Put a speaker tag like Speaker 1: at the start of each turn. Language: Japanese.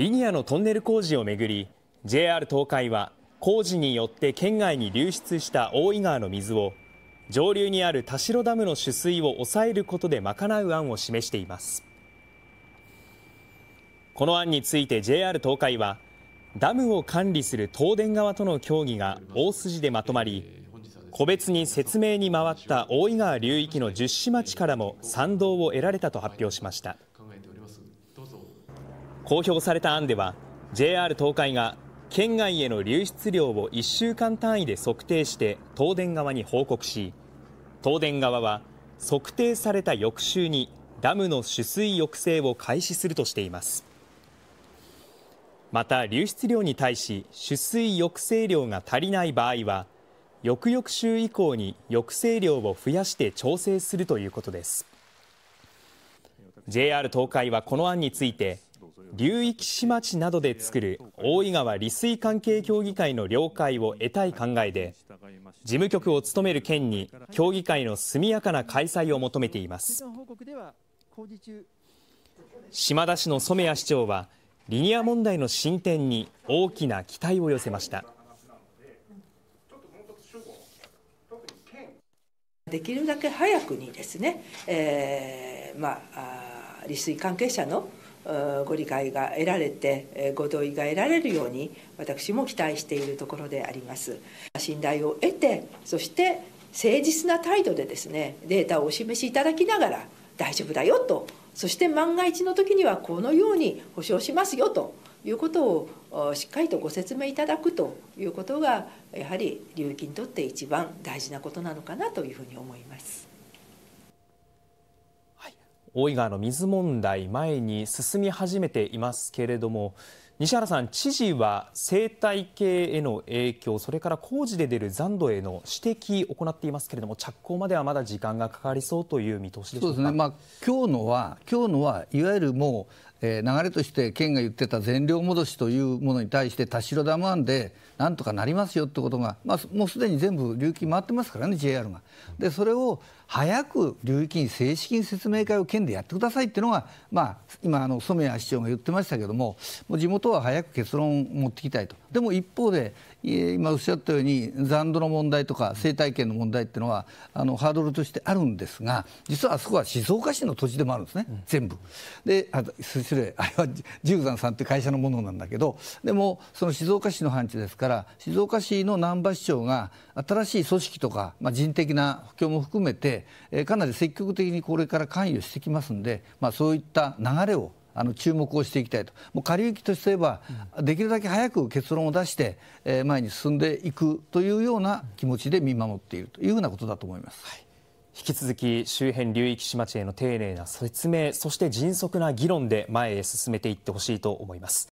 Speaker 1: リニアのトンネル工事をめぐり JR 東海は工事によって県外に流出した大井川の水を上流にある田代ダムの取水を抑えることで賄う案を示していますこの案について JR 東海はダムを管理する東電側との協議が大筋でまとまり個別に説明に回った大井川流域の10市町からも賛同を得られたと発表しました公表された案では JR 東海が県外への流出量を1週間単位で測定して東電側に報告し東電側は測定された翌週にダムの取水抑制を開始するとしていますまた流出量に対し取水抑制量が足りない場合は翌々週以降に抑制量を増やして調整するということです JR 東海はこの案について流域市町などで作る大井川利水関係協議会の了解を得たい考えで、事務局を務める県に協議会の速やかな開催を求めています。島田市の染谷市長は、リニア問題の進展に大きな期待を寄せました。
Speaker 2: できるだけ早くにですね、えー、まあ利水関係者のご理解が得られてご同意が得られるように私も期待しているところであります信頼を得てそして誠実な態度でですねデータをお示しいただきながら大丈夫だよとそして万が一の時にはこのように保証しますよということをしっかりとご説明いただくということがやはり流域にとって一番大事なことなのかなというふうに思います。
Speaker 1: 大井川の水問題前に進み始めていますけれども西原さん知事は生態系への影響それから工事で出る残土への指摘を行っていますけれども着工まではまだ時間がかかりそ
Speaker 3: うという見通しでしょうかそうですね、まあ、今日のは今日のはいわゆるもうえ流れとして県が言ってた全量戻しというものに対して田代ダム湾でなんとかなりますよってことが、まあ、もうすでに全部流域回ってますからね JR が。でそれを早く流域に正式に説明会を県でやってくださいっていうのが、まあ、今あの染谷市長が言ってましたけどももう地元は早く結論を持ってきたいと。でも一方で今おっしゃったように残土の問題とか生態系の問題っていうのはあのハードルとしてあるんですが実はあそこは静岡市の土地でもあるんですね、うん、全部。であ失礼あれは十山さんって会社のものなんだけどでもその静岡市の範疇ですから静岡市の難波市長が新しい組織とか、まあ、人的な補強も含めて、えかなり積極的にこれから関与してきますんで、まあ、そういった流れをあの注目をしていきたいと、もう下流域としては、できるだけ早く結論を出して、え前に進んでいくというような気持ちで見守っているというふうなことだと思います。はい引き続き
Speaker 1: 周辺流域市町への丁寧な説明そして迅速な議論で前へ進めていってほしいと思います